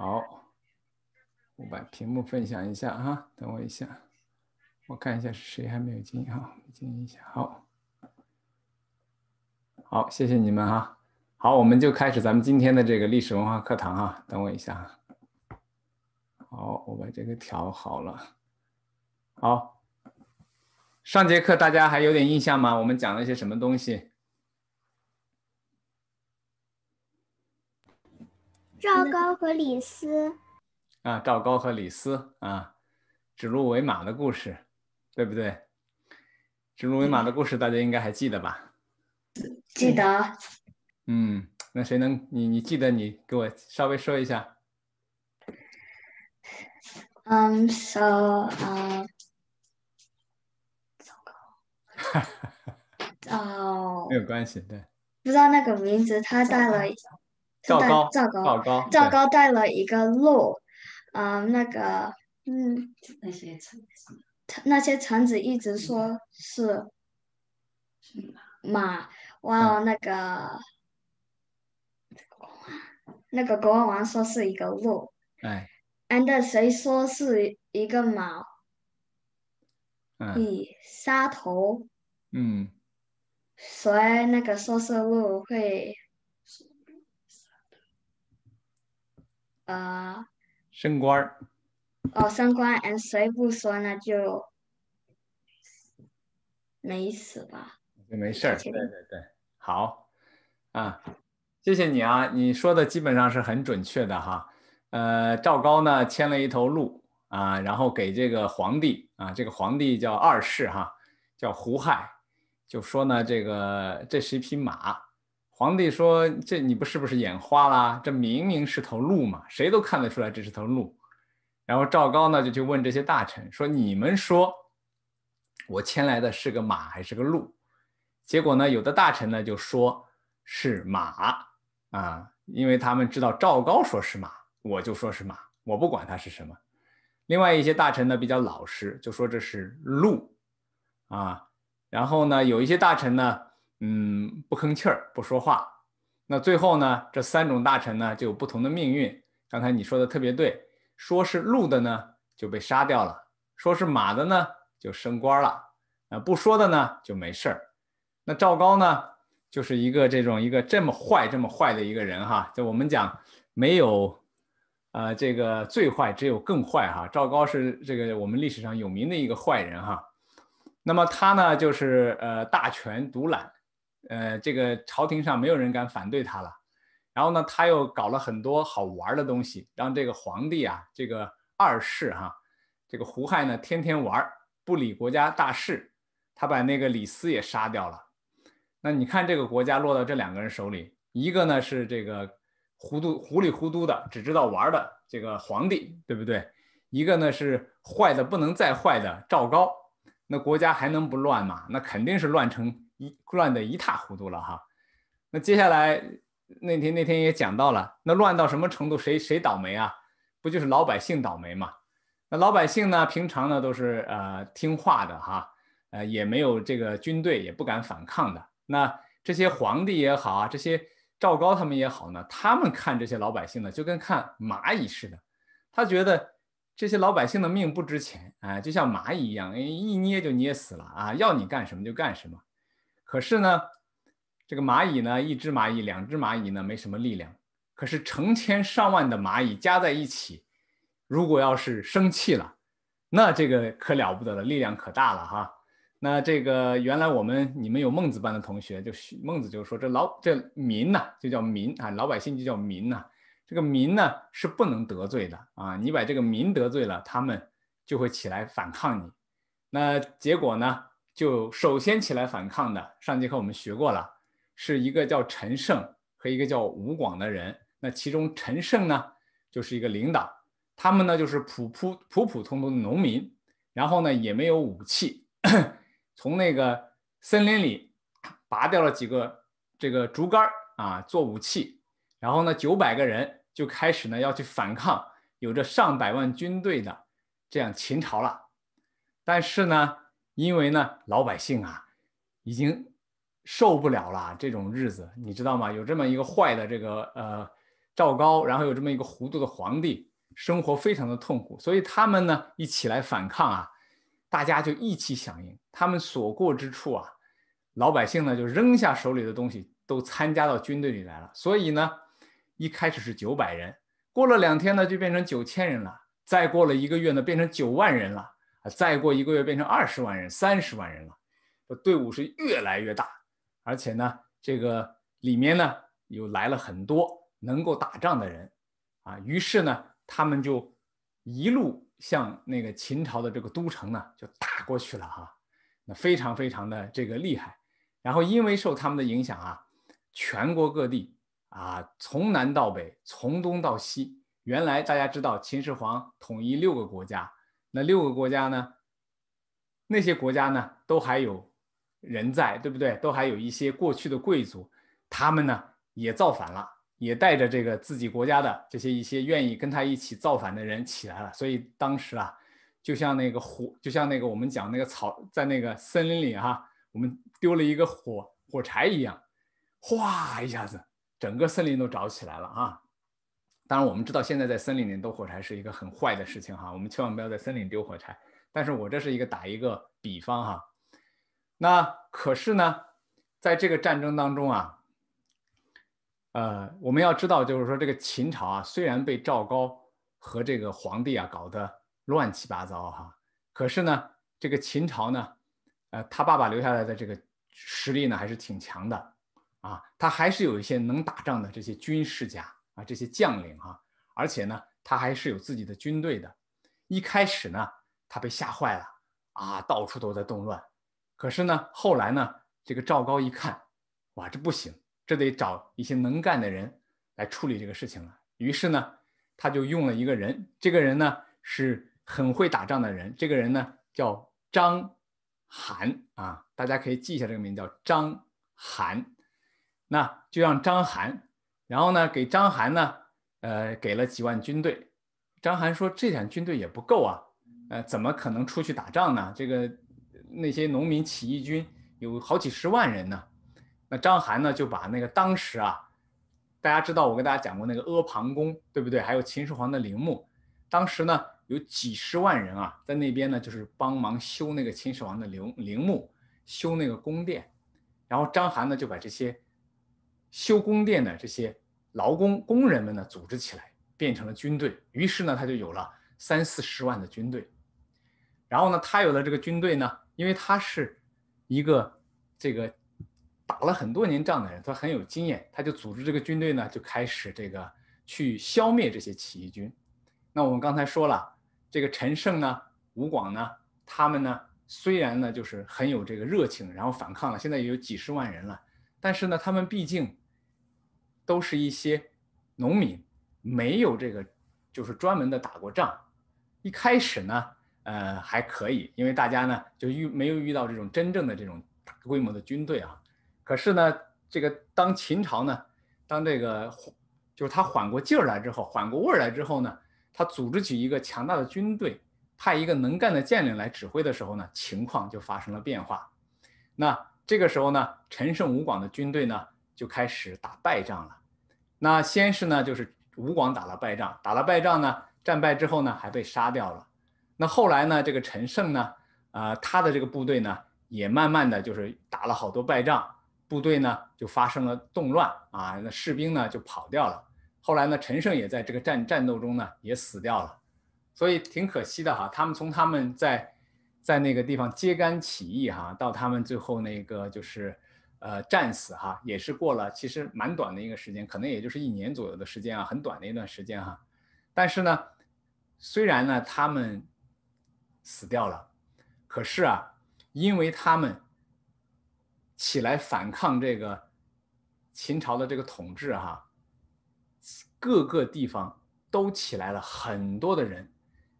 好，我把屏幕分享一下啊，等我一下，我看一下是谁还没有进啊，进一下。好，好，谢谢你们啊，好，我们就开始咱们今天的这个历史文化课堂啊，等我一下。好，我把这个调好了。好，上节课大家还有点印象吗？我们讲了一些什么东西？赵高和李斯，啊，赵高和李斯啊，指鹿为马的故事，对不对？指鹿为马的故事，大家应该还记得吧？记得。嗯，那谁能你你记得你给我稍微说一下？嗯，so，哈哈，哦，没有关系，对。不知道那个名字，他带了。赵高，赵高，赵高带了一个鹿，啊，那个，嗯，那些臣，那些臣子一直说是，马，哇，那个，那个国王说是一个鹿，哎，and 谁说是一个马？嗯，杀头，嗯，所以那个说是鹿会。呃，升官哦，升官，嗯，谁不说那就没死吧？没事儿，对对对，好，啊，谢谢你啊，你说的基本上是很准确的哈。呃，赵高呢牵了一头鹿啊，然后给这个皇帝啊，这个皇帝叫二世哈，叫胡亥，就说呢这个这是一匹马。皇帝说：“这你不是不是眼花啦？这明明是头鹿嘛，谁都看得出来这是头鹿。”然后赵高呢就去问这些大臣说：“你们说我牵来的是个马还是个鹿？”结果呢，有的大臣呢就说：“是马啊，因为他们知道赵高说是马，我就说是马，我不管它是什么。”另外一些大臣呢比较老实，就说这是鹿啊。然后呢，有一些大臣呢。嗯，不吭气儿，不说话。那最后呢，这三种大臣呢，就有不同的命运。刚才你说的特别对，说是鹿的呢，就被杀掉了；说是马的呢，就升官了；啊，不说的呢，就没事儿。那赵高呢，就是一个这种一个这么坏、这么坏的一个人哈。就我们讲，没有，呃，这个最坏，只有更坏哈。赵高是这个我们历史上有名的一个坏人哈。那么他呢，就是呃，大权独揽。呃，这个朝廷上没有人敢反对他了。然后呢，他又搞了很多好玩的东西，让这个皇帝啊，这个二世哈，这个胡亥呢，天天玩，不理国家大事。他把那个李斯也杀掉了。那你看，这个国家落到这两个人手里，一个呢是这个糊涂、糊里糊涂的，只知道玩的这个皇帝，对不对？一个呢是坏的不能再坏的赵高。那国家还能不乱吗？那肯定是乱成。一乱得一塌糊涂了哈，那接下来那天那天也讲到了，那乱到什么程度？谁谁倒霉啊？不就是老百姓倒霉嘛？那老百姓呢？平常呢都是呃听话的哈，呃也没有这个军队也不敢反抗的。那这些皇帝也好啊，这些赵高他们也好呢，他们看这些老百姓呢就跟看蚂蚁似的，他觉得这些老百姓的命不值钱啊，就像蚂蚁一样，一捏就捏死了啊，要你干什么就干什么。可是呢，这个蚂蚁呢，一只蚂蚁、两只蚂蚁呢，没什么力量。可是成千上万的蚂蚁加在一起，如果要是生气了，那这个可了不得了，力量可大了哈。那这个原来我们你们有孟子班的同学，就孟子就说，这老这民呐，就叫民啊，老百姓就叫民呐，这个民呢是不能得罪的啊，你把这个民得罪了，他们就会起来反抗你。那结果呢？就首先起来反抗的，上节课我们学过了，是一个叫陈胜和一个叫吴广的人。那其中陈胜呢，就是一个领导，他们呢就是普普普普通通的农民，然后呢也没有武器，从那个森林里拔掉了几个这个竹竿啊做武器，然后呢九百个人就开始呢要去反抗有着上百万军队的这样秦朝了，但是呢。因为呢，老百姓啊，已经受不了了这种日子，你知道吗？有这么一个坏的这个呃赵高，然后有这么一个糊涂的皇帝，生活非常的痛苦，所以他们呢一起来反抗啊，大家就一起响应。他们所过之处啊，老百姓呢就扔下手里的东西，都参加到军队里来了。所以呢，一开始是九百人，过了两天呢就变成九千人了，再过了一个月呢变成九万人了。啊，再过一个月变成二十万人、三十万人了，这队伍是越来越大，而且呢，这个里面呢，又来了很多能够打仗的人，啊，于是呢，他们就一路向那个秦朝的这个都城呢，就打过去了哈，那非常非常的这个厉害。然后因为受他们的影响啊，全国各地啊，从南到北，从东到西，原来大家知道秦始皇统一六个国家。那六个国家呢？那些国家呢，都还有人在，对不对？都还有一些过去的贵族，他们呢也造反了，也带着这个自己国家的这些一些愿意跟他一起造反的人起来了。所以当时啊，就像那个火，就像那个我们讲那个草在那个森林里哈，我们丢了一个火火柴一样，哗一下子，整个森林都着起来了啊！当然，我们知道现在在森林里丢火柴是一个很坏的事情哈，我们千万不要在森林丢火柴。但是我这是一个打一个比方哈。那可是呢，在这个战争当中啊，呃，我们要知道，就是说这个秦朝啊，虽然被赵高和这个皇帝啊搞得乱七八糟哈，可是呢，这个秦朝呢，呃，他爸爸留下来的这个实力呢还是挺强的啊，他还是有一些能打仗的这些军事家。这些将领哈，而且呢，他还是有自己的军队的。一开始呢，他被吓坏了啊，到处都在动乱。可是呢，后来呢，这个赵高一看，哇，这不行，这得找一些能干的人来处理这个事情了。于是呢，他就用了一个人，这个人呢是很会打仗的人，这个人呢叫张邯啊，大家可以记一下这个名字叫张邯，那就让张邯。然后呢，给章邯呢，呃，给了几万军队。章邯说：“这点军队也不够啊，呃，怎么可能出去打仗呢？这个那些农民起义军有好几十万人呢。”那章邯呢，就把那个当时啊，大家知道我跟大家讲过那个阿房宫，对不对？还有秦始皇的陵墓，当时呢有几十万人啊，在那边呢就是帮忙修那个秦始皇的陵陵墓，修那个宫殿。然后章邯呢就把这些修宫殿的这些。劳工工人们呢组织起来变成了军队，于是呢他就有了三四十万的军队。然后呢他有了这个军队呢，因为他是一个这个打了很多年仗的人，他很有经验，他就组织这个军队呢就开始这个去消灭这些起义军。那我们刚才说了，这个陈胜呢、吴广呢，他们呢虽然呢就是很有这个热情，然后反抗了，现在也有几十万人了，但是呢他们毕竟。都是一些农民，没有这个，就是专门的打过仗。一开始呢，呃，还可以，因为大家呢就遇没有遇到这种真正的这种大规模的军队啊。可是呢，这个当秦朝呢，当这个就是他缓过劲儿来之后，缓过味儿来之后呢，他组织起一个强大的军队，派一个能干的将领来指挥的时候呢，情况就发生了变化。那这个时候呢，陈胜吴广的军队呢？就开始打败仗了，那先是呢，就是吴广打了败仗，打了败仗呢，战败之后呢，还被杀掉了。那后来呢，这个陈胜呢，呃，他的这个部队呢，也慢慢的就是打了好多败仗，部队呢就发生了动乱啊，那士兵呢就跑掉了。后来呢，陈胜也在这个战战斗中呢也死掉了，所以挺可惜的哈。他们从他们在在那个地方揭竿起义哈，到他们最后那个就是。呃，战死哈，也是过了其实蛮短的一个时间，可能也就是一年左右的时间啊，很短的一段时间哈。但是呢，虽然呢他们死掉了，可是啊，因为他们起来反抗这个秦朝的这个统治哈，各个地方都起来了很多的人，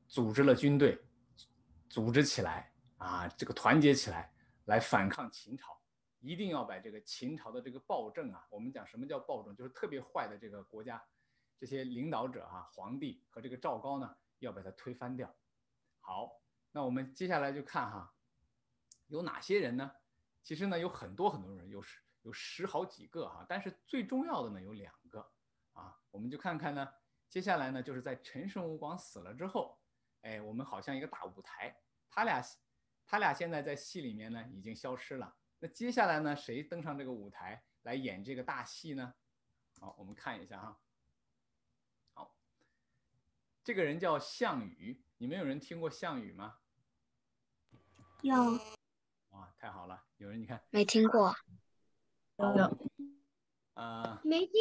组织了军队，组织起来啊，这个团结起来来反抗秦朝。一定要把这个秦朝的这个暴政啊，我们讲什么叫暴政，就是特别坏的这个国家，这些领导者啊，皇帝和这个赵高呢，要把它推翻掉。好，那我们接下来就看哈，有哪些人呢？其实呢，有很多很多人，有十有十好几个哈，但是最重要的呢有两个啊，我们就看看呢，接下来呢就是在陈胜吴广死了之后，哎，我们好像一个大舞台，他俩他俩现在在戏里面呢已经消失了。那接下来呢？谁登上这个舞台来演这个大戏呢？好，我们看一下哈。好，这个人叫项羽。你们有人听过项羽吗？有。哇，太好了，有人你看。没听过。有有。啊。没听。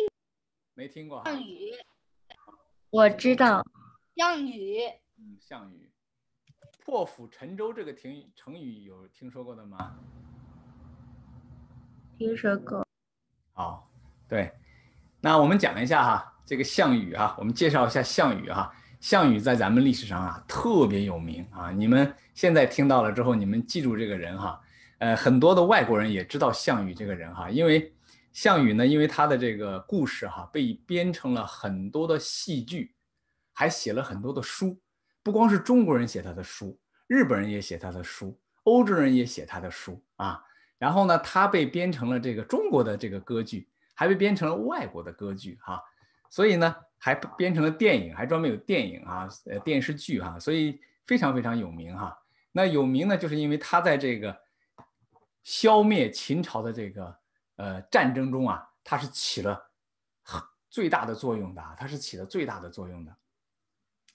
没听过。项羽。我知道。项羽。嗯，项羽。破釜沉舟这个成语，成语有听说过的吗？听说过，哦，对，那我们讲一下哈，这个项羽哈，我们介绍一下项羽哈。项羽在咱们历史上啊特别有名啊，你们现在听到了之后，你们记住这个人哈。呃，很多的外国人也知道项羽这个人哈，因为项羽呢，因为他的这个故事哈，被编成了很多的戏剧，还写了很多的书。不光是中国人写他的书，日本人也写他的书，欧洲人也写他的书啊。然后呢，他被编成了这个中国的这个歌剧，还被编成了外国的歌剧哈，所以呢，还编成了电影，还专门有电影啊，呃，电视剧哈，所以非常非常有名哈。那有名呢，就是因为他在这个消灭秦朝的这个呃战争中啊，他是起了最大的作用的，他是起了最大的作用的。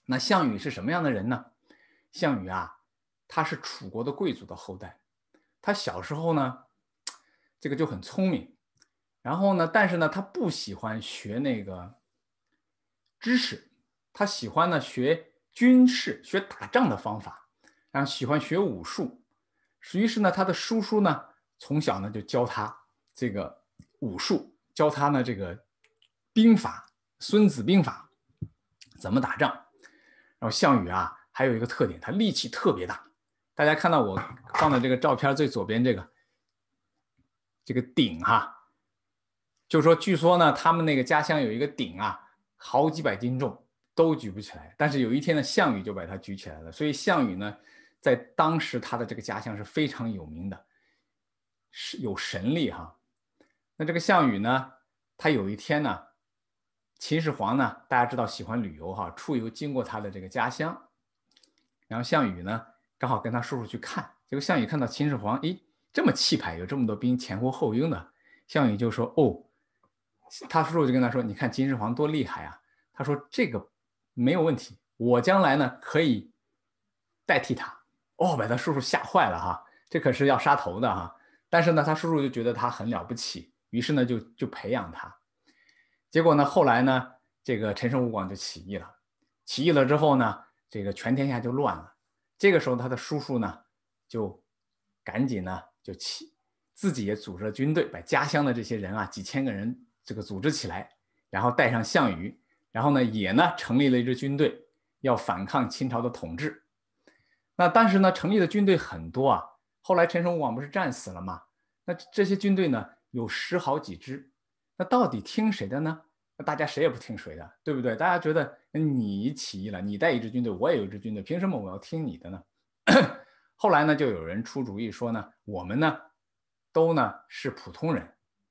那项羽是什么样的人呢？项羽啊，他是楚国的贵族的后代。他小时候呢，这个就很聪明，然后呢，但是呢，他不喜欢学那个知识，他喜欢呢学军事、学打仗的方法，然后喜欢学武术。于是呢，他的叔叔呢，从小呢就教他这个武术，教他呢这个兵法《孙子兵法》，怎么打仗。然后项羽啊，还有一个特点，他力气特别大。大家看到我放的这个照片最左边这个，这个鼎哈，就是说，据说呢，他们那个家乡有一个鼎啊，好几百斤重都举不起来。但是有一天呢，项羽就把它举起来了。所以项羽呢，在当时他的这个家乡是非常有名的，是有神力哈。那这个项羽呢，他有一天呢，秦始皇呢，大家知道喜欢旅游哈，出游经过他的这个家乡，然后项羽呢。正好跟他叔叔去看，结果项羽看到秦始皇，咦，这么气派，有这么多兵前呼后拥的，项羽就说：“哦，他叔叔就跟他说，你看秦始皇多厉害啊！”他说：“这个没有问题，我将来呢可以代替他。”哦，把他叔叔吓坏了哈，这可是要杀头的哈！但是呢，他叔叔就觉得他很了不起，于是呢就就培养他。结果呢，后来呢，这个陈胜吴广就起义了，起义了之后呢，这个全天下就乱了。这个时候，他的叔叔呢，就赶紧呢就起，自己也组织了军队，把家乡的这些人啊，几千个人这个组织起来，然后带上项羽，然后呢也呢成立了一支军队，要反抗清朝的统治。那当时呢成立的军队很多啊，后来陈胜吴广不是战死了吗？那这些军队呢有十好几支，那到底听谁的呢？那大家谁也不听谁的，对不对？大家觉得你起义了，你带一支军队，我也有一支军队，凭什么我要听你的呢？后来呢，就有人出主意说呢，我们呢都呢是普通人，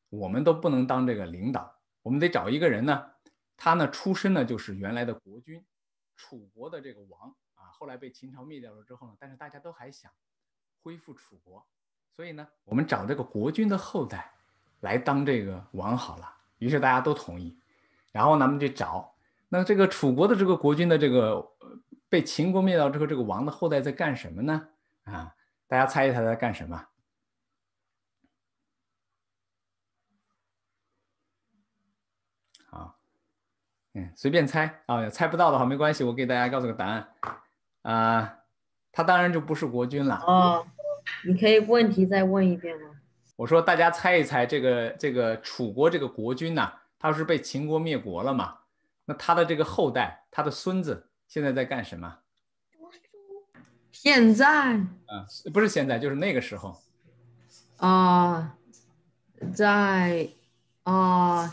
我们都不能当这个领导，我们得找一个人呢，他呢出身呢就是原来的国君，楚国的这个王啊，后来被秦朝灭掉了之后呢，但是大家都还想恢复楚国，所以呢，我们找这个国君的后代来当这个王好了。于是大家都同意。然后咱们去找，那这个楚国的这个国君的这个被秦国灭掉之后，这个王的后代在干什么呢？啊，大家猜一猜在干什么？啊，嗯，随便猜。啊，猜不到的话没关系，我给大家告诉个答案。啊，他当然就不是国君了。哦，你可以问题再问一遍吗？我说，大家猜一猜，这个这个楚国这个国君呢？他是被秦国灭国了嘛？那他的这个后代，他的孙子现在在干什么？现在？啊，不是现在，就是那个时候。啊，在啊，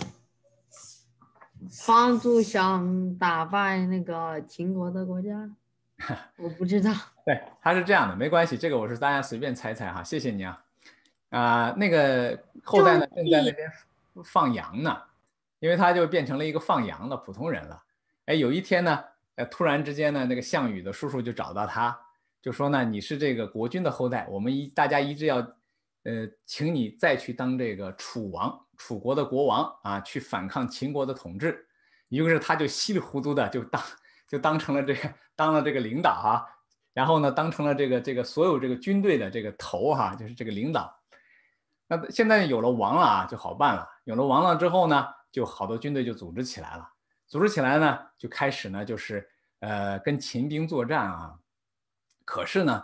帮助想打败那个秦国的国家。我不知道。对，他是这样的，没关系，这个我是大家随便猜猜哈，谢谢你啊。啊，那个后代呢，正在那边放羊呢。因为他就变成了一个放羊的普通人了。哎，有一天呢，呃，突然之间呢，那个项羽的叔叔就找到他，就说呢：“你是这个国君的后代，我们一大家一致要，呃，请你再去当这个楚王，楚国的国王啊，去反抗秦国的统治。”于是他就稀里糊涂的就当就当成了这个当了这个领导啊，然后呢，当成了这个这个所有这个军队的这个头哈，就是这个领导。那现在有了王了啊，就好办了。有了王了之后呢？就好多军队就组织起来了，组织起来呢，就开始呢，就是呃跟秦兵作战啊。可是呢，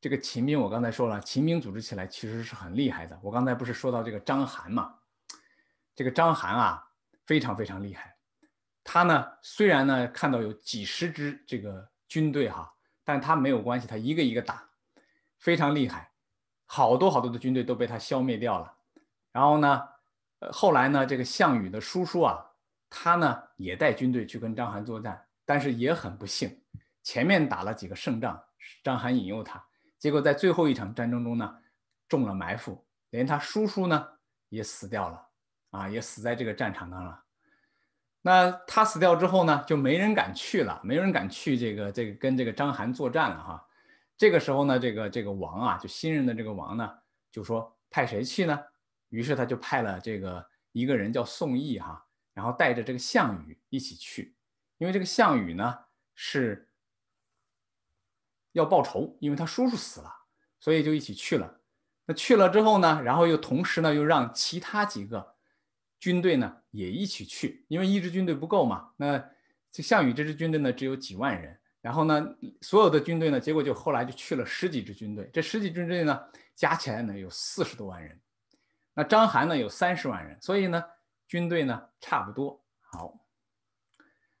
这个秦兵，我刚才说了，秦兵组织起来其实是很厉害的。我刚才不是说到这个章邯嘛？这个章邯啊，非常非常厉害。他呢，虽然呢看到有几十支这个军队哈，但他没有关系，他一个一个打，非常厉害，好多好多的军队都被他消灭掉了。然后呢？呃，后来呢，这个项羽的叔叔啊，他呢也带军队去跟章邯作战，但是也很不幸，前面打了几个胜仗，章邯引诱他，结果在最后一场战争中呢，中了埋伏，连他叔叔呢也死掉了，啊，也死在这个战场上了。那他死掉之后呢，就没人敢去了，没人敢去这个这个跟这个章邯作战了哈。这个时候呢，这个这个王啊，就新任的这个王呢，就说派谁去呢？于是他就派了这个一个人叫宋义哈，然后带着这个项羽一起去，因为这个项羽呢是要报仇，因为他叔叔死了，所以就一起去了。那去了之后呢，然后又同时呢又让其他几个军队呢也一起去，因为一支军队不够嘛。那这项羽这支军队呢只有几万人，然后呢所有的军队呢结果就后来就去了十几支军队，这十几支军队呢加起来呢有四十多万人。那张邯呢有三十万人，所以呢军队呢差不多好。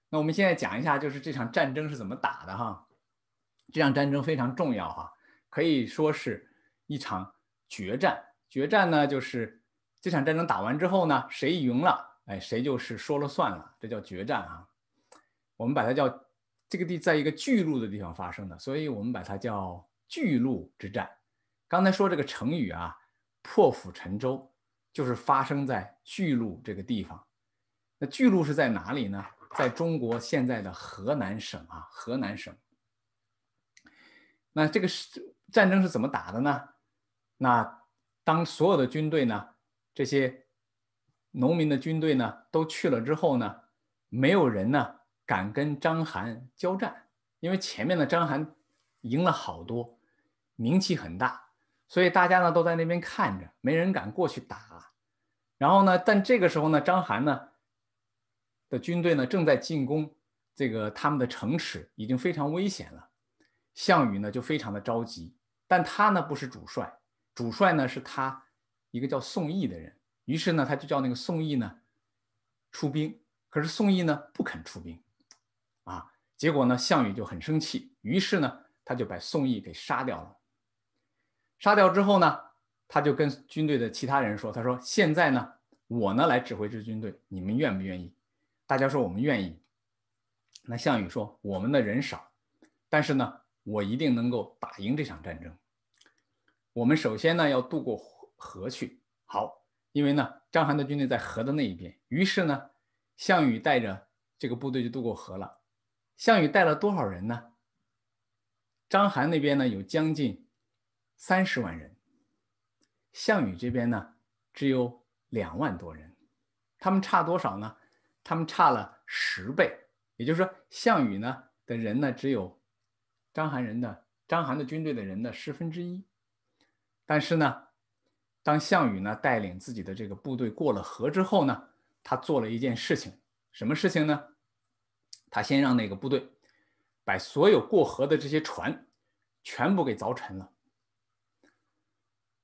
那我们现在讲一下，就是这场战争是怎么打的哈？这场战争非常重要哈，可以说是一场决战。决战呢，就是这场战争打完之后呢，谁赢了，哎，谁就是说了算了，这叫决战哈。我们把它叫这个地在一个巨鹿的地方发生的，所以我们把它叫巨鹿之战。刚才说这个成语啊。破釜沉舟就是发生在巨鹿这个地方。那巨鹿是在哪里呢？在中国现在的河南省啊，河南省。那这个是战争是怎么打的呢？那当所有的军队呢，这些农民的军队呢，都去了之后呢，没有人呢敢跟章邯交战，因为前面的章邯赢了好多，名气很大。所以大家呢都在那边看着，没人敢过去打。然后呢，但这个时候呢，章邯呢的军队呢正在进攻这个他们的城池，已经非常危险了。项羽呢就非常的着急，但他呢不是主帅，主帅呢是他一个叫宋义的人。于是呢他就叫那个宋义呢出兵，可是宋义呢不肯出兵，啊，结果呢项羽就很生气，于是呢他就把宋义给杀掉了。杀掉之后呢，他就跟军队的其他人说：“他说现在呢，我呢来指挥这支军队，你们愿不愿意？”大家说我们愿意。那项羽说：“我们的人少，但是呢，我一定能够打赢这场战争。我们首先呢要渡过河去，好，因为呢，章邯的军队在河的那一边。于是呢，项羽带着这个部队就渡过河了。项羽带了多少人呢？章邯那边呢有将近。”三十万人，项羽这边呢只有两万多人，他们差多少呢？他们差了十倍。也就是说，项羽呢的人呢只有章邯人的章邯的军队的人的十分之一。但是呢，当项羽呢带领自己的这个部队过了河之后呢，他做了一件事情，什么事情呢？他先让那个部队把所有过河的这些船全部给凿沉了。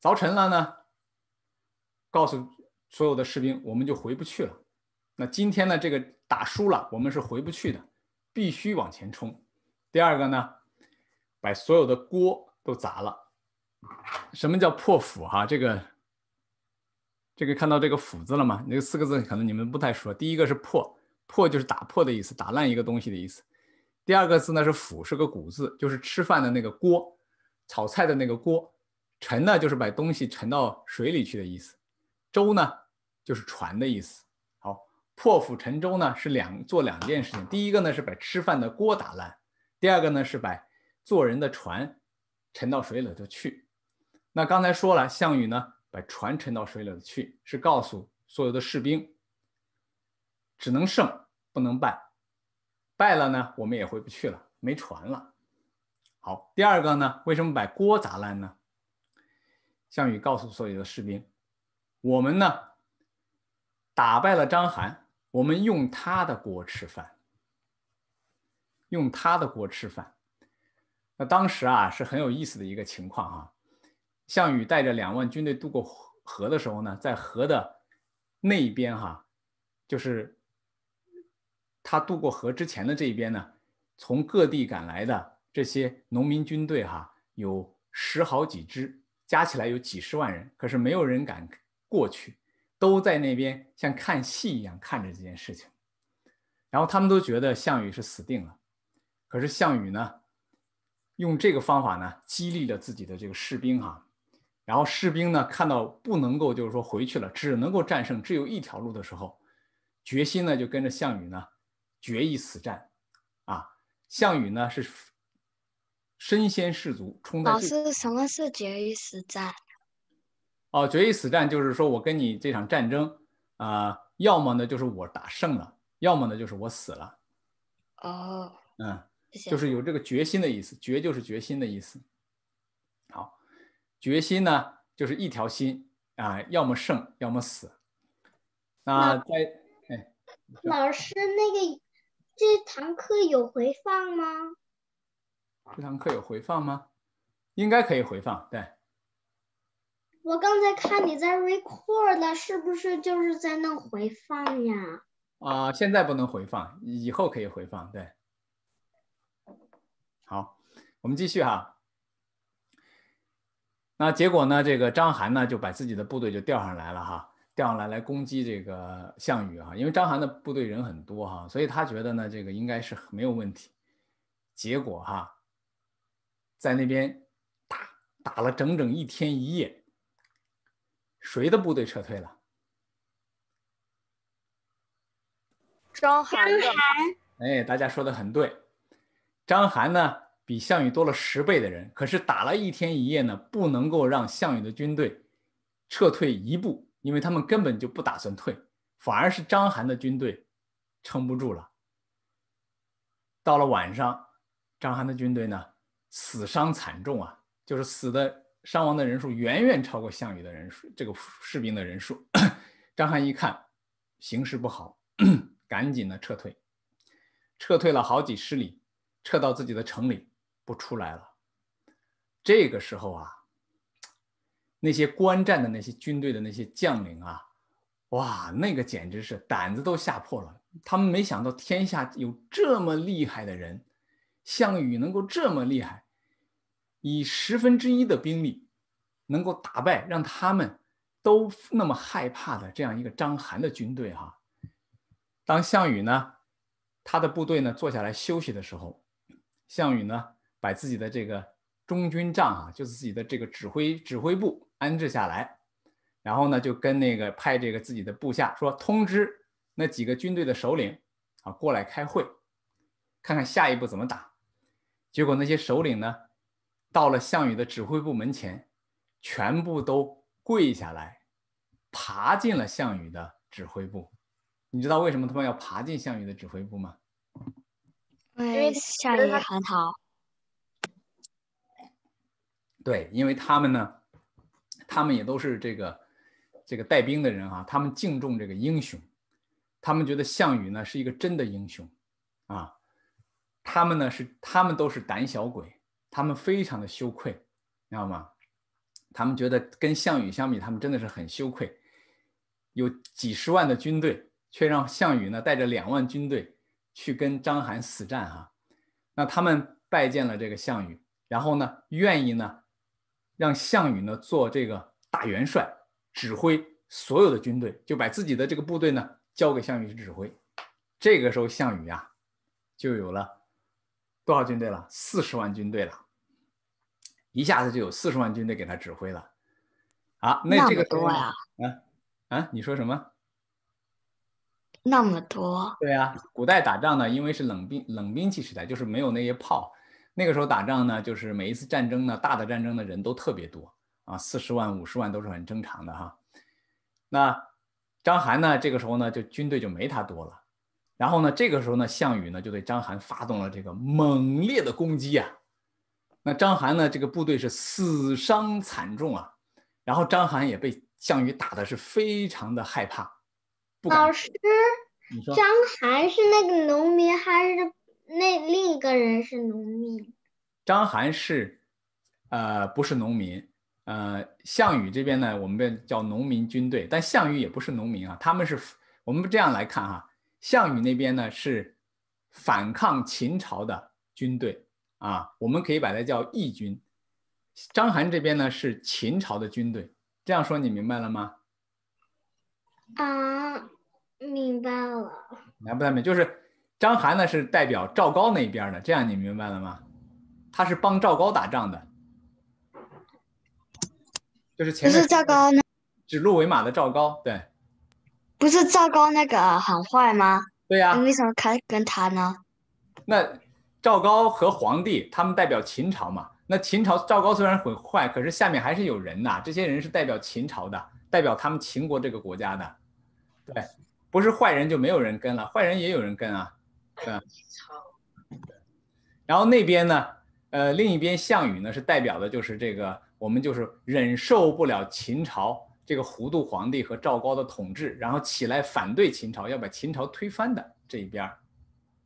凿沉了呢，告诉所有的士兵，我们就回不去了。那今天呢，这个打输了，我们是回不去的，必须往前冲。第二个呢，把所有的锅都砸了。什么叫破釜？哈，这个这个看到这个“釜”字了吗？那四个字可能你们不太熟。第一个是“破”，破就是打破的意思，打烂一个东西的意思。第二个字呢是“釜”，是个古字，就是吃饭的那个锅，炒菜的那个锅。沉呢，就是把东西沉到水里去的意思；舟呢，就是船的意思。好，破釜沉舟呢，是两做两件事情。第一个呢，是把吃饭的锅打烂；第二个呢，是把做人的船沉到水里了就去。那刚才说了，项羽呢，把船沉到水里了去，是告诉所有的士兵，只能胜不能败，败了呢，我们也回不去了，没船了。好，第二个呢，为什么把锅砸烂呢？项羽告诉所有的士兵：“我们呢，打败了章邯，我们用他的锅吃饭，用他的锅吃饭。”那当时啊，是很有意思的一个情况啊。项羽带着两万军队渡过河的时候呢，在河的那一边哈，就是他渡过河之前的这一边呢，从各地赶来的这些农民军队哈，有十好几支。加起来有几十万人，可是没有人敢过去，都在那边像看戏一样看着这件事情，然后他们都觉得项羽是死定了。可是项羽呢，用这个方法呢，激励了自己的这个士兵哈。然后士兵呢，看到不能够就是说回去了，只能够战胜，只有一条路的时候，决心呢就跟着项羽呢决一死战。啊，项羽呢是。身先士卒，冲到老师，什么是决一死战？哦，决一死战就是说我跟你这场战争，啊，要么呢就是我打胜了，要么呢就是我死了。哦，嗯，就是有这个决心的意思，决就是决心的意思。好，决心呢就是一条心啊，要么胜，要么死。那在哎，老师那个这堂课有回放吗？这堂课有回放吗？应该可以回放。对，我刚才看你在 record 的，是不是就是在弄回放呀？啊，现在不能回放，以后可以回放。对，好，我们继续哈。那结果呢？这个张邯呢，就把自己的部队就调上来了哈，调上来来攻击这个项羽哈，因为张邯的部队人很多哈，所以他觉得呢，这个应该是没有问题。结果哈。在那边打打了整整一天一夜，谁的部队撤退了？张邯。哎，大家说的很对。张邯呢，比项羽多了十倍的人，可是打了一天一夜呢，不能够让项羽的军队撤退一步，因为他们根本就不打算退，反而是张邯的军队撑不住了。到了晚上，张邯的军队呢？死伤惨重啊！就是死的伤亡的人数远远超过项羽的人数，这个士兵的人数。张邯一看形势不好，赶紧的撤退，撤退了好几十里，撤到自己的城里不出来了。这个时候啊，那些观战的那些军队的那些将领啊，哇，那个简直是胆子都吓破了。他们没想到天下有这么厉害的人。项羽能够这么厉害，以十分之一的兵力能够打败让他们都那么害怕的这样一个章邯的军队哈。当项羽呢，他的部队呢坐下来休息的时候，项羽呢把自己的这个中军帐啊，就是自己的这个指挥指挥部安置下来，然后呢就跟那个派这个自己的部下说，通知那几个军队的首领啊过来开会，看看下一步怎么打。结果那些首领呢，到了项羽的指挥部门前，全部都跪下来，爬进了项羽的指挥部。你知道为什么他们要爬进项羽的指挥部吗？因为项羽很好。对，因为他们呢，他们也都是这个这个带兵的人啊，他们敬重这个英雄，他们觉得项羽呢是一个真的英雄啊。他们呢是他们都是胆小鬼，他们非常的羞愧，你知道吗？他们觉得跟项羽相比，他们真的是很羞愧。有几十万的军队，却让项羽呢带着两万军队去跟章邯死战啊！那他们拜见了这个项羽，然后呢愿意呢让项羽呢做这个大元帅，指挥所有的军队，就把自己的这个部队呢交给项羽去指挥。这个时候，项羽呀就有了。多少军队了？四十万军队了，一下子就有四十万军队给他指挥了。啊，那这个多呀！啊啊，你说什么？那么多。对呀，古代打仗呢，因为是冷兵冷兵器时代，就是没有那些炮。那个时候打仗呢，就是每一次战争呢，大的战争的人都特别多啊，四十万、五十万都是很正常的哈。那张邯呢，这个时候呢，就军队就没他多了。然后呢，这个时候呢，项羽呢就对章邯发动了这个猛烈的攻击啊。那章邯呢，这个部队是死伤惨重啊。然后章邯也被项羽打的是非常的害怕，老师，你说章邯是那个农民还是那另一个人是农民？章邯是，呃，不是农民。呃，项羽这边呢，我们叫农民军队，但项羽也不是农民啊。他们是，我们这样来看哈。项羽那边呢是反抗秦朝的军队啊，我们可以把它叫义军。张邯这边呢是秦朝的军队，这样说你明白了吗？啊，明白了。还不太明，就是张邯呢是代表赵高那边的，这样你明白了吗？他是帮赵高打仗的，就是秦。面是赵高呢？指鹿为马的赵高，对。不是赵高那个很坏吗？对呀。你为什么开跟他呢？那赵高和皇帝他们代表秦朝嘛。那秦朝赵高虽然很坏，可是下面还是有人呐。这些人是代表秦朝的，代表他们秦国这个国家的。对，不是坏人就没有人跟了，坏人也有人跟啊。对。然后那边呢，呃，另一边项羽呢是代表的就是这个，我们就是忍受不了秦朝。这个糊涂皇帝和赵高的统治，然后起来反对秦朝，要把秦朝推翻的这一边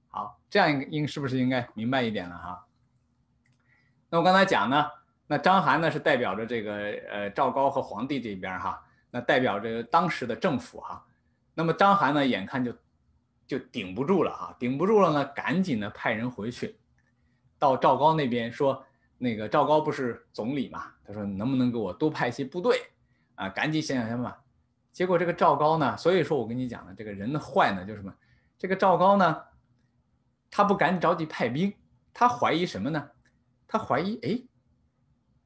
好，这样一应是不是应该明白一点了哈？那我刚才讲呢，那章邯呢是代表着这个呃赵高和皇帝这边哈，那代表着当时的政府哈。那么章邯呢，眼看就就顶不住了哈，顶不住了呢，赶紧呢派人回去到赵高那边说，那个赵高不是总理嘛，他说能不能给我多派一些部队？啊，赶紧想想办法。结果这个赵高呢，所以说我跟你讲呢，这个人坏呢，就是什么，这个赵高呢，他不赶紧着急派兵，他怀疑什么呢？他怀疑，哎，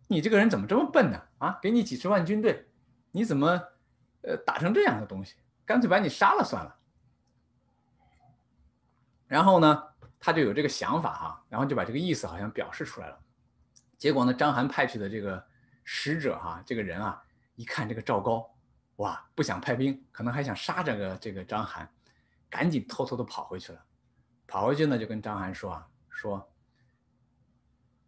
你这个人怎么这么笨呢？啊，给你几十万军队，你怎么，呃，打成这样的东西？干脆把你杀了算了。然后呢，他就有这个想法哈，然后就把这个意思好像表示出来了。结果呢，章邯派去的这个使者哈，这个人啊。一看这个赵高，哇，不想派兵，可能还想杀这个这个章邯，赶紧偷偷的跑回去了。跑回去呢，就跟章邯说啊，说，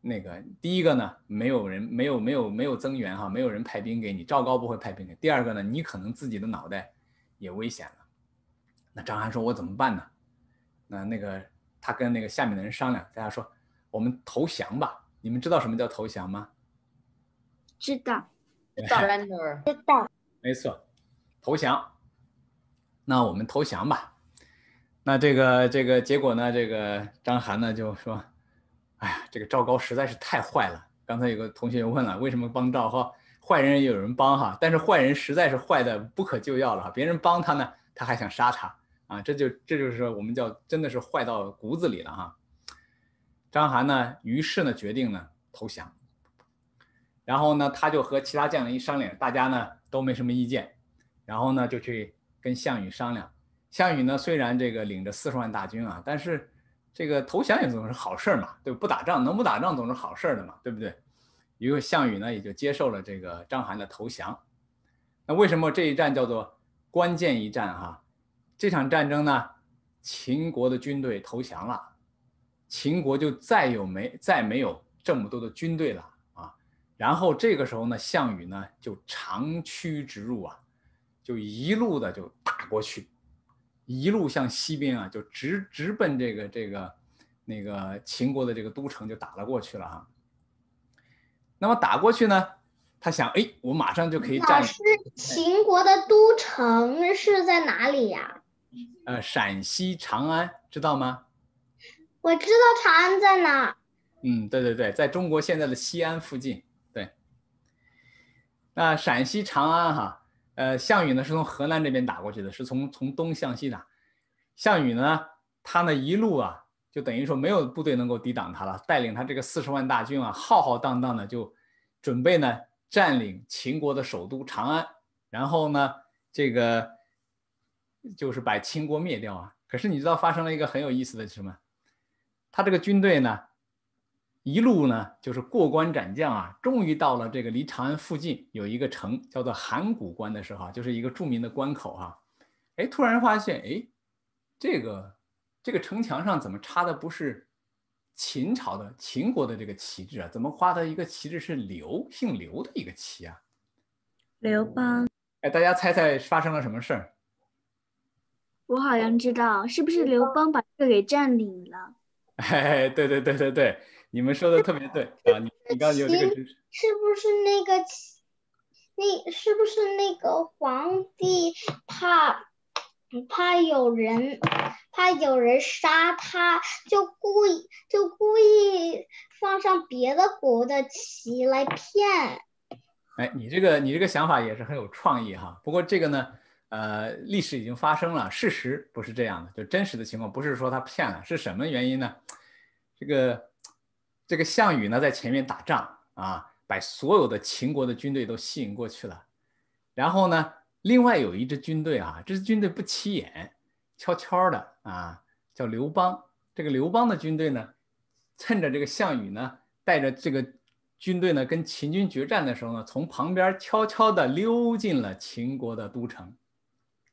那个第一个呢，没有人，没有没有没有增援哈，没有人派兵给你，赵高不会派兵给你。第二个呢，你可能自己的脑袋也危险了。那张邯说：“我怎么办呢？”那那个他跟那个下面的人商量，大家说：“我们投降吧。”你们知道什么叫投降吗？知道。大官人，没错，投降。那我们投降吧。那这个这个结果呢？这个张涵呢就说：“哎呀，这个赵高实在是太坏了。”刚才有个同学问了，为什么帮赵？哈，坏人也有人帮哈，但是坏人实在是坏的不可救药了哈。别人帮他呢，他还想杀他啊，这就这就是我们叫真的是坏到骨子里了哈。张涵呢，于是呢决定呢投降。然后呢，他就和其他将领一商量，大家呢都没什么意见，然后呢就去跟项羽商量。项羽呢虽然这个领着四十万大军啊，但是这个投降也总是好事嘛，对不？打仗能不打仗总是好事的嘛，对不对？于是项羽呢也就接受了这个章邯的投降。那为什么这一战叫做关键一战哈？这场战争呢，秦国的军队投降了，秦国就再有没再没有这么多的军队了。然后这个时候呢，项羽呢就长驱直入啊，就一路的就打过去，一路向西边啊，就直直奔这个这个那个秦国的这个都城就打了过去了啊。那么打过去呢，他想，哎，我马上就可以占。老师，秦国的都城是在哪里呀？呃，陕西长安，知道吗？我知道长安在哪。嗯，对对对，在中国现在的西安附近。那陕西长安哈，呃，项羽呢是从河南这边打过去的，是从从东向西打。项羽呢，他呢一路啊，就等于说没有部队能够抵挡他了，带领他这个四十万大军啊，浩浩荡荡的就准备呢占领秦国的首都长安，然后呢，这个就是把秦国灭掉啊。可是你知道发生了一个很有意思的什么？他这个军队呢？一路呢，就是过关斩将啊，终于到了这个离长安附近有一个城，叫做函谷关的时候就是一个著名的关口哈。哎，突然发现，哎，这个这个城墙上怎么插的不是秦朝的秦国的这个旗帜啊？怎么画的一个旗帜是刘姓刘的一个旗啊？刘邦。哎，大家猜猜发生了什么事儿？我好像知道，是不是刘邦把这个给占领了？嘿哎，对对对对对。你们说的特别对啊！你你刚个知识，是不是那个？那是不是那个皇帝怕怕有人怕有人杀他，就故意就故意放上别的国的棋来骗？哎，你这个你这个想法也是很有创意哈。不过这个呢，呃，历史已经发生了，事实不是这样的，就真实的情况不是说他骗了，是什么原因呢？这个。这个项羽呢，在前面打仗啊，把所有的秦国的军队都吸引过去了。然后呢，另外有一支军队啊，这支军队不起眼，悄悄的啊，叫刘邦。这个刘邦的军队呢，趁着这个项羽呢带着这个军队呢跟秦军决战的时候呢，从旁边悄悄的溜进了秦国的都城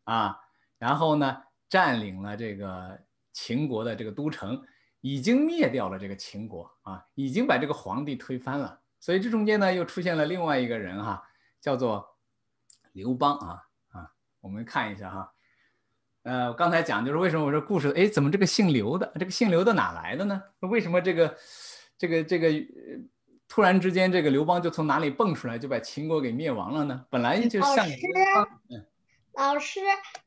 啊，然后呢，占领了这个秦国的这个都城。已经灭掉了这个秦国啊，已经把这个皇帝推翻了，所以这中间呢又出现了另外一个人哈，叫做刘邦啊啊，我们看一下哈，呃，我刚才讲就是为什么我说故事，哎，怎么这个姓刘的，这个姓刘的哪来的呢？为什么这个这个这个突然之间这个刘邦就从哪里蹦出来，就把秦国给灭亡了呢？本来就像刘嗯。老师，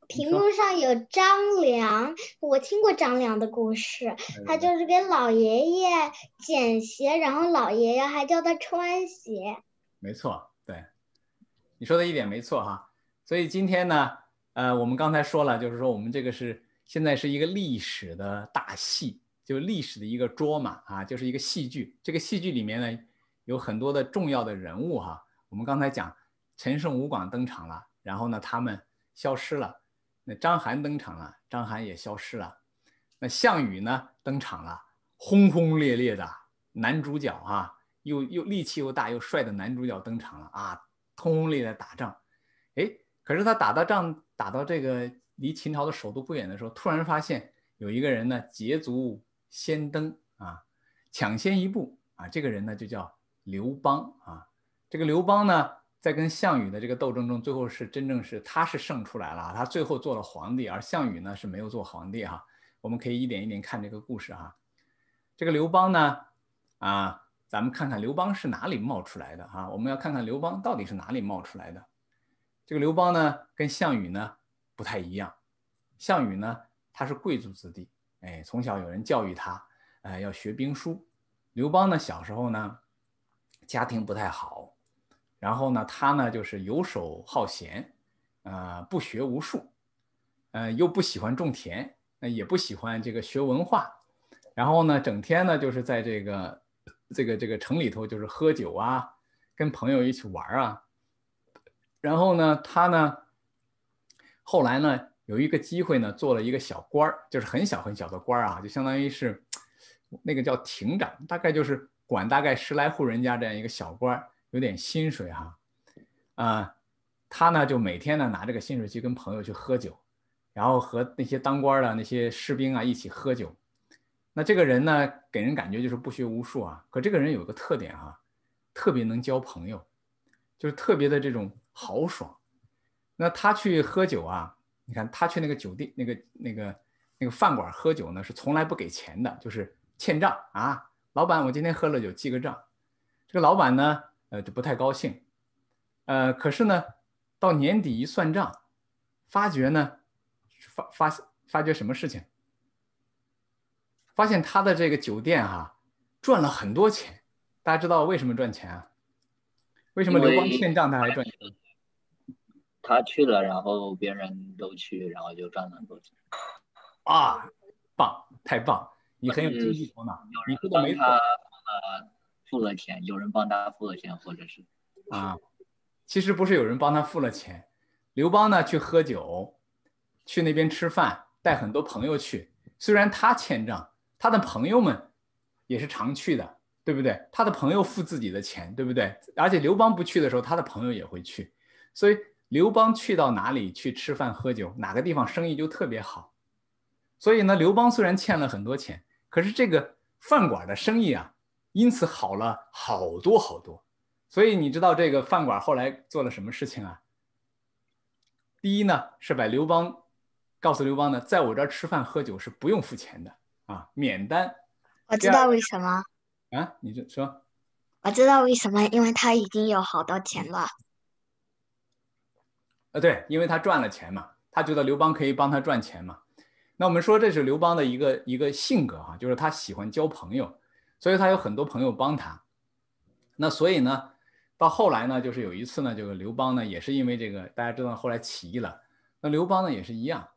屏幕上有张良，我听过张良的故事，他就是给老爷爷捡鞋，然后老爷爷还叫他穿鞋。没错，对，你说的一点没错哈。所以今天呢，呃，我们刚才说了，就是说我们这个是现在是一个历史的大戏，就历史的一个桌嘛，啊，就是一个戏剧。这个戏剧里面呢，有很多的重要的人物哈。我们刚才讲，陈胜吴广登场了，然后呢，他们。消失了，那张邯登场了，张邯也消失了，那项羽呢登场了，轰轰烈烈的男主角啊，又又力气又大又帅的男主角登场了啊，轰轰烈烈打仗，哎，可是他打到仗打到这个离秦朝的首都不远的时候，突然发现有一个人呢捷足先登啊，抢先一步啊，这个人呢就叫刘邦啊，这个刘邦呢。在跟项羽的这个斗争中，最后是真正是他是胜出来了，他最后做了皇帝，而项羽呢是没有做皇帝哈。我们可以一点一点看这个故事哈。这个刘邦呢，啊，咱们看看刘邦是哪里冒出来的哈？我们要看看刘邦到底是哪里冒出来的。这个刘邦呢，跟项羽呢不太一样。项羽呢，他是贵族子弟，哎，从小有人教育他，哎，要学兵书。刘邦呢，小时候呢，家庭不太好。然后呢，他呢就是游手好闲，呃，不学无术，呃，又不喜欢种田，那也不喜欢这个学文化，然后呢，整天呢就是在这个这个这个城里头，就是喝酒啊，跟朋友一起玩啊，然后呢，他呢后来呢有一个机会呢，做了一个小官儿，就是很小很小的官儿啊，就相当于是那个叫亭长，大概就是管大概十来户人家这样一个小官儿。有点薪水哈，啊，他呢就每天呢拿这个薪水去跟朋友去喝酒，然后和那些当官的那些士兵啊一起喝酒。那这个人呢给人感觉就是不学无术啊，可这个人有个特点哈，特别能交朋友，就是特别的这种豪爽。那他去喝酒啊，你看他去那个酒店那个那个那个饭馆喝酒呢是从来不给钱的，就是欠账啊。老板，我今天喝了酒记个账。这个老板呢。呃，就不太高兴，呃，可是呢，到年底一算账，发觉呢，发发发觉什么事情？发现他的这个酒店哈，赚了很多钱。大家知道为什么赚钱啊？为什么刘邦欠账他还赚钱？他去了，然后别人都去，然后就赚了很多钱。啊，棒！太棒！你很有经济头脑，你说的没错。付了钱，有人帮他付了钱，或者是啊，其实不是有人帮他付了钱。刘邦呢去喝酒，去那边吃饭，带很多朋友去。虽然他欠账，他的朋友们也是常去的，对不对？他的朋友付自己的钱，对不对？而且刘邦不去的时候，他的朋友也会去。所以刘邦去到哪里去吃饭喝酒，哪个地方生意就特别好。所以呢，刘邦虽然欠了很多钱，可是这个饭馆的生意啊。因此好了好多好多，所以你知道这个饭馆后来做了什么事情啊？第一呢，是把刘邦告诉刘邦呢，在我这儿吃饭喝酒是不用付钱的啊，免单。我知道为什么啊？你这说。我知道为什么，因为他已经有好多钱了。呃，对，因为他赚了钱嘛，他觉得刘邦可以帮他赚钱嘛。那我们说这是刘邦的一个一个性格哈，就是他喜欢交朋友。所以他有很多朋友帮他，那所以呢，到后来呢，就是有一次呢，这个刘邦呢，也是因为这个，大家知道后来起义了，那刘邦呢也是一样，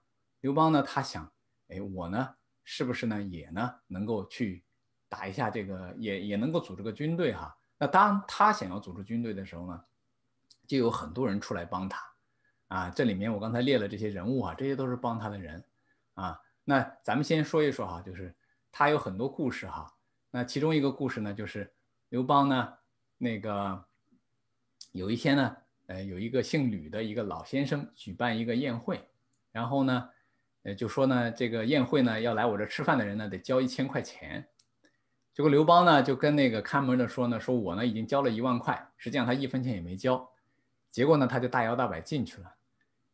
刘邦呢他想，哎，我呢是不是呢也呢能够去打一下这个，也也能够组织个军队哈。那当他想要组织军队的时候呢，就有很多人出来帮他，啊，这里面我刚才列了这些人物啊，这些都是帮他的人啊。那咱们先说一说哈，就是他有很多故事哈。那其中一个故事呢，就是刘邦呢，那个有一天呢，呃，有一个姓吕的一个老先生举办一个宴会，然后呢，呃，就说呢，这个宴会呢，要来我这吃饭的人呢，得交一千块钱。结果刘邦呢，就跟那个看门的说呢，说我呢已经交了一万块，实际上他一分钱也没交。结果呢，他就大摇大摆进去了。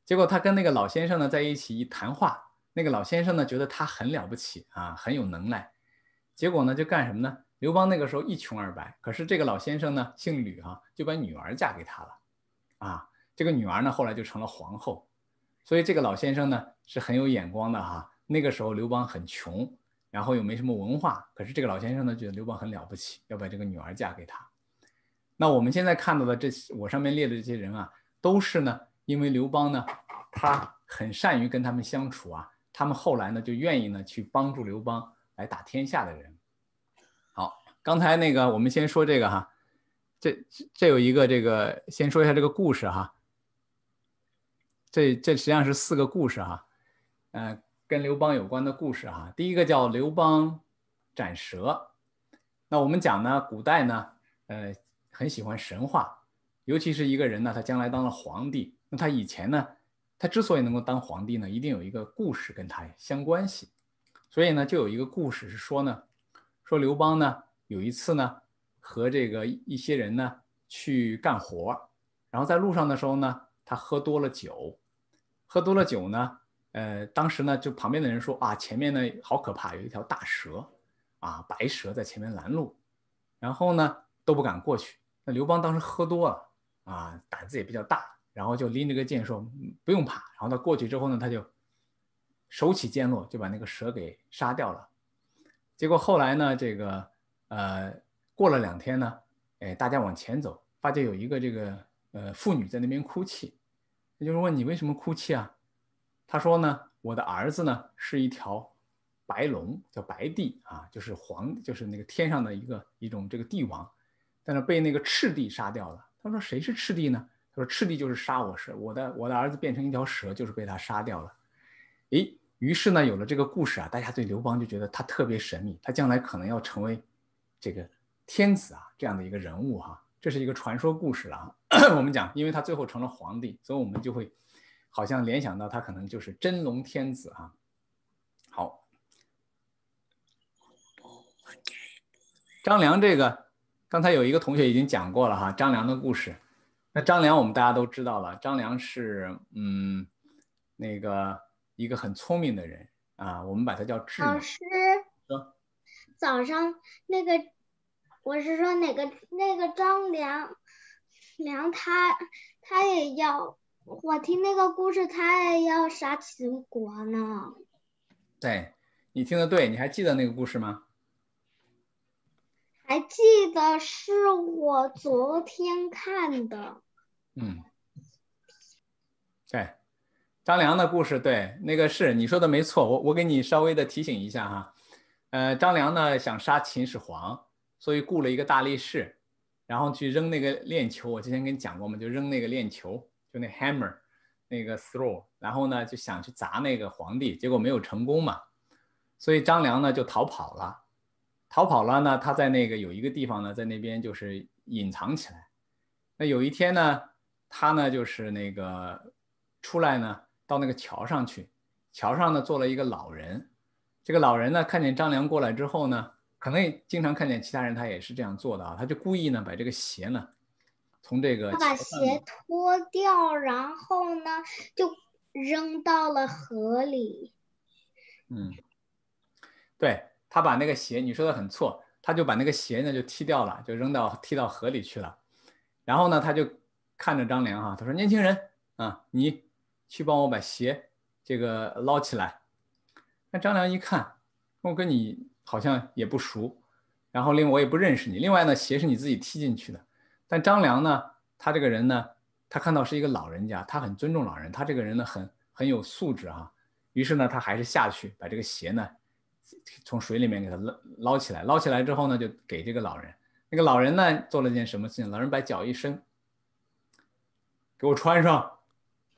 结果他跟那个老先生呢在一起一谈话，那个老先生呢觉得他很了不起啊，很有能耐。结果呢，就干什么呢？刘邦那个时候一穷二白，可是这个老先生呢，姓吕哈，就把女儿嫁给他了，啊，这个女儿呢，后来就成了皇后，所以这个老先生呢，是很有眼光的哈。那个时候刘邦很穷，然后又没什么文化，可是这个老先生呢，觉得刘邦很了不起，要把这个女儿嫁给他。那我们现在看到的这我上面列的这些人啊，都是呢，因为刘邦呢，他很善于跟他们相处啊，他们后来呢，就愿意呢去帮助刘邦。来打天下的人，好，刚才那个我们先说这个哈，这这有一个这个，先说一下这个故事哈，这这实际上是四个故事哈，呃，跟刘邦有关的故事哈。第一个叫刘邦斩蛇，那我们讲呢，古代呢，呃，很喜欢神话，尤其是一个人呢，他将来当了皇帝，那他以前呢，他之所以能够当皇帝呢，一定有一个故事跟他相关系。所以呢，就有一个故事是说呢，说刘邦呢有一次呢和这个一些人呢去干活然后在路上的时候呢，他喝多了酒，喝多了酒呢，呃，当时呢就旁边的人说啊，前面呢好可怕，有一条大蛇，啊，白蛇在前面拦路，然后呢都不敢过去。那刘邦当时喝多了啊，胆子也比较大，然后就拎着个剑说不用怕。然后他过去之后呢，他就。手起剑落就把那个蛇给杀掉了，结果后来呢，这个呃过了两天呢，哎，大家往前走，发现有一个这个呃妇女在那边哭泣，那就是问你为什么哭泣啊？他说呢，我的儿子呢是一条白龙，叫白帝啊，就是皇，就是那个天上的一个一种这个帝王，但是被那个赤帝杀掉了。他说谁是赤帝呢？他说赤帝就是杀我蛇，我的我的儿子变成一条蛇就是被他杀掉了。诶。于是呢，有了这个故事啊，大家对刘邦就觉得他特别神秘，他将来可能要成为这个天子啊，这样的一个人物哈，这是一个传说故事了啊。我们讲，因为他最后成了皇帝，所以我们就会好像联想到他可能就是真龙天子啊。好，张良这个，刚才有一个同学已经讲过了哈，张良的故事。那张良我们大家都知道了，张良是嗯那个。一个很聪明的人啊，我们把他叫智。老师，早上那个，我是说哪个那个张良，良他他也要，我听那个故事他也要杀秦国呢。对你听的对，你还记得那个故事吗？还记得，是我昨天看的。嗯。张良的故事，对，那个是你说的没错。我我给你稍微的提醒一下哈，呃，张良呢想杀秦始皇，所以雇了一个大力士，然后去扔那个链球。我之前跟你讲过嘛，就扔那个链球，就那 hammer，那个 throw。然后呢，就想去砸那个皇帝，结果没有成功嘛。所以张良呢就逃跑了，逃跑了呢，他在那个有一个地方呢，在那边就是隐藏起来。那有一天呢，他呢就是那个出来呢。到那个桥上去，桥上呢坐了一个老人，这个老人呢看见张良过来之后呢，可能也经常看见其他人，他也是这样做的啊，他就故意呢把这个鞋呢，从这个他把鞋脱掉，然后呢就扔到了河里。嗯，对他把那个鞋你说的很错，他就把那个鞋呢就踢掉了，就扔到踢到河里去了，然后呢他就看着张良哈，他说年轻人啊你。去帮我把鞋这个捞起来。那张良一看，我跟你好像也不熟，然后另我也不认识你。另外呢，鞋是你自己踢进去的。但张良呢，他这个人呢，他看到是一个老人家，他很尊重老人，他这个人呢，很很有素质啊。于是呢，他还是下去把这个鞋呢，从水里面给他捞捞起来。捞起来之后呢，就给这个老人。那个老人呢，做了件什么事情？老人把脚一伸，给我穿上。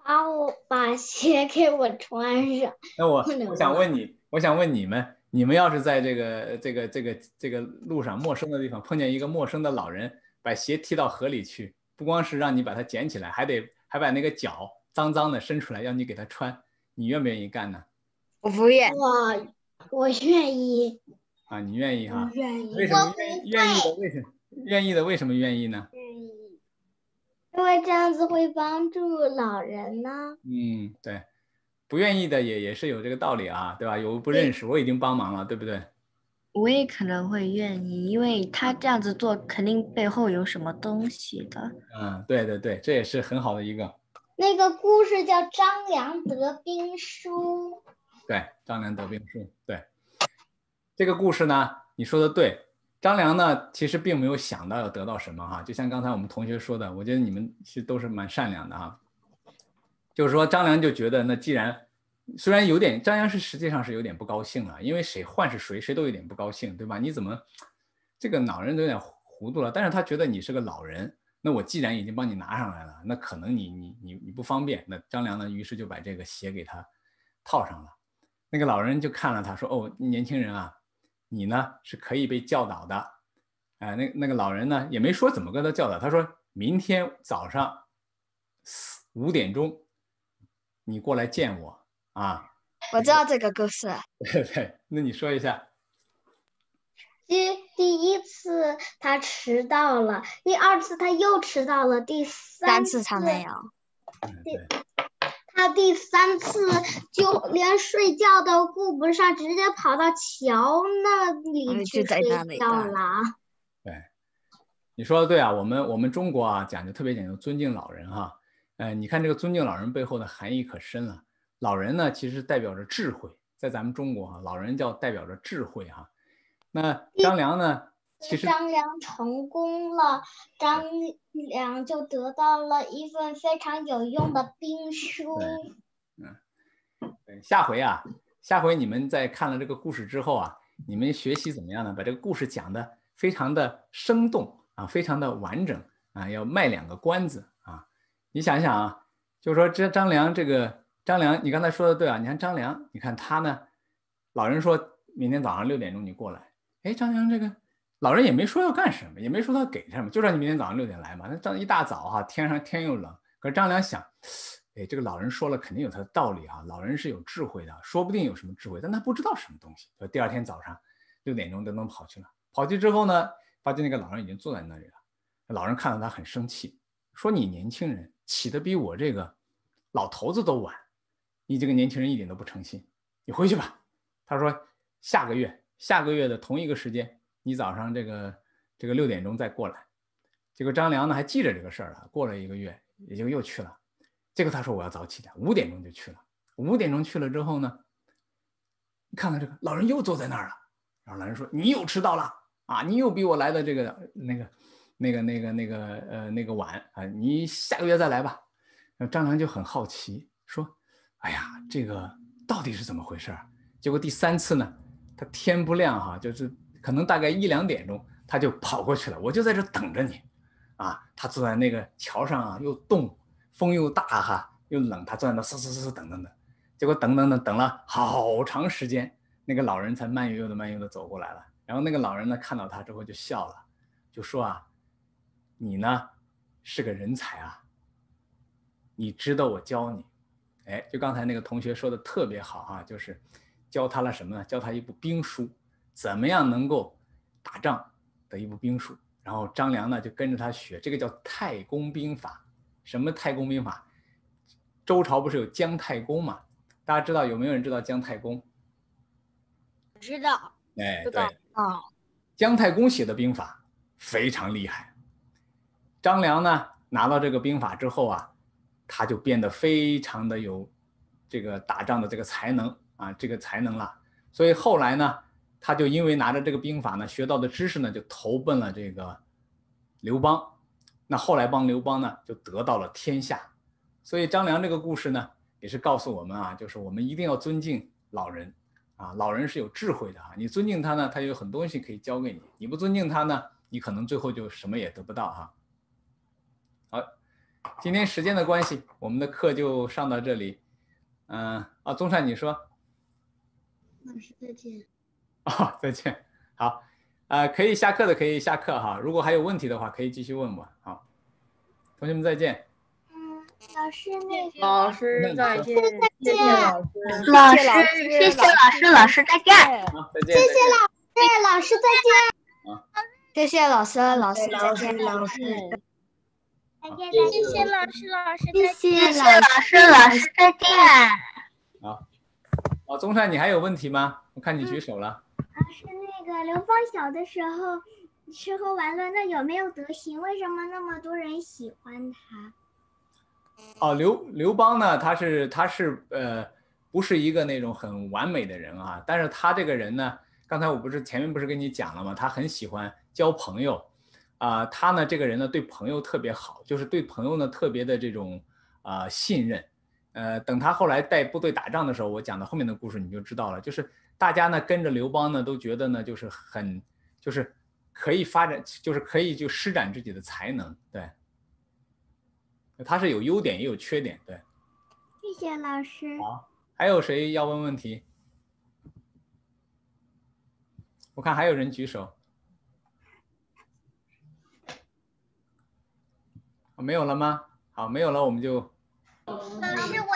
把我把鞋给我穿上。那我我想问你，我想问你们，你们要是在这个这个这个这个路上陌生的地方碰见一个陌生的老人，把鞋踢到河里去，不光是让你把它捡起来，还得还把那个脚脏脏的伸出来，让你给他穿，你愿不愿意干呢？我不愿。我我愿意。啊，你愿意哈？愿意。为什么愿意？愿意的为什么愿意呢？因为这样子会帮助老人呢。嗯，对，不愿意的也也是有这个道理啊，对吧？有不认识，我已经帮忙了，对不对？我也可能会愿意，因为他这样子做肯定背后有什么东西的。嗯，对对对，这也是很好的一个。那个故事叫张良得兵书。对，张良得兵书。对，这个故事呢，你说的对。张良呢，其实并没有想到要得到什么哈，就像刚才我们同学说的，我觉得你们其实都是蛮善良的哈。就是说张良就觉得，那既然虽然有点，张良是实际上是有点不高兴了，因为谁换是谁，谁都有点不高兴，对吧？你怎么这个老人都有点糊涂了？但是他觉得你是个老人，那我既然已经帮你拿上来了，那可能你你你你不方便，那张良呢，于是就把这个鞋给他套上了。那个老人就看了他说，哦，年轻人啊。你呢是可以被教导的，哎，那那个老人呢也没说怎么跟他教导，他说明天早上四五点钟你过来见我啊。我知道这个故事。对对，那你说一下。第第一次他迟到了，第二次他又迟到了，第三次才没有。他第三次就连睡觉都顾不上，直接跑到桥那里去睡觉了。对，你说的对啊，我们我们中国啊讲究特别讲究尊敬老人哈。嗯，你看这个尊敬老人背后的含义可深了。老人呢，其实代表着智慧，在咱们中国哈，老人叫代表着智慧哈。那张良呢？其实张良成功了，张良就得到了一份非常有用的兵书。嗯，下回啊，下回你们在看了这个故事之后啊，你们学习怎么样呢？把这个故事讲的非常的生动啊，非常的完整啊，要卖两个关子啊。你想想啊，就说这张良这个张良，你刚才说的对啊，你看张良，你看他呢，老人说明天早上六点钟你过来。哎，张良这个。老人也没说要干什么，也没说他给什么，就让你明天早上六点来嘛。那样一大早哈，天上天又冷。可是张良想，哎，这个老人说了，肯定有他的道理哈。老人是有智慧的，说不定有什么智慧，但他不知道什么东西。所第二天早上六点钟，就能跑去了。跑去之后呢，发现那个老人已经坐在那里了。老人看到他很生气，说：“你年轻人起得比我这个老头子都晚，你这个年轻人一点都不诚信，你回去吧。”他说：“下个月，下个月的同一个时间。”你早上这个这个六点钟再过来，结果张良呢还记着这个事儿了。过了一个月，也就又去了。结果他说我要早起点，五点钟就去了。五点钟去了之后呢，看看这个老人又坐在那儿了。然后老人说：“你又迟到了啊！你又比我来的这个那个那个那个那个呃那个晚啊！你下个月再来吧。”那张良就很好奇，说：“哎呀，这个到底是怎么回事？”结果第三次呢，他天不亮哈，就是。可能大概一两点钟，他就跑过去了，我就在这等着你，啊，他坐在那个桥上啊，又冻，风又大，哈，又冷，他坐在那，嗖嗖嗖嗖，等等等，结果等等等等了好长时间，那个老人才慢悠悠的、慢悠悠的走过来了。然后那个老人呢，看到他之后就笑了，就说啊，你呢，是个人才啊，你知道我教你，哎，就刚才那个同学说的特别好啊，就是教他了什么呢？教他一部兵书。怎么样能够打仗的一部兵书，然后张良呢就跟着他学，这个叫《太公兵法》。什么《太公兵法》？周朝不是有姜太公嘛？大家知道有没有人知道姜太公？知道，哎，对，道，姜太公写的兵法非常厉害。张良呢拿到这个兵法之后啊，他就变得非常的有这个打仗的这个才能啊，这个才能了。所以后来呢。他就因为拿着这个兵法呢，学到的知识呢，就投奔了这个刘邦。那后来帮刘邦呢，就得到了天下。所以张良这个故事呢，也是告诉我们啊，就是我们一定要尊敬老人啊，老人是有智慧的啊。你尊敬他呢，他有很多东西可以教给你；你不尊敬他呢，你可能最后就什么也得不到哈。好，今天时间的关系，我们的课就上到这里。嗯，啊，宗善，你说。老师再见。哦，再见。好，呃，可以下课的可以下课哈。如果还有问题的话，可以继续问我。好，同学们再见。嗯，老师，那老师再见，再见，老师，谢谢老师，老师再见。谢谢老师，老师再见。谢谢老师，老师再见。谢谢老师，老师再见。谢谢老师，老师，谢谢老师，老师再见。好，哦，宗善，你还有问题吗？我看你举手了。啊，是那个刘邦小的时候，吃喝玩乐，那有没有德行？为什么那么多人喜欢他？哦，刘刘邦呢，他是他是呃，不是一个那种很完美的人啊。但是他这个人呢，刚才我不是前面不是跟你讲了吗？他很喜欢交朋友，啊，他呢这个人呢对朋友特别好，就是对朋友呢特别的这种啊信任。呃，等他后来带部队打仗的时候，我讲到后面的故事你就知道了，就是。大家呢跟着刘邦呢都觉得呢就是很就是可以发展就是可以就施展自己的才能对，他是有优点也有缺点对。谢谢老师。好，还有谁要问问题？我看还有人举手。没有了吗？好，没有了我们就。老师我。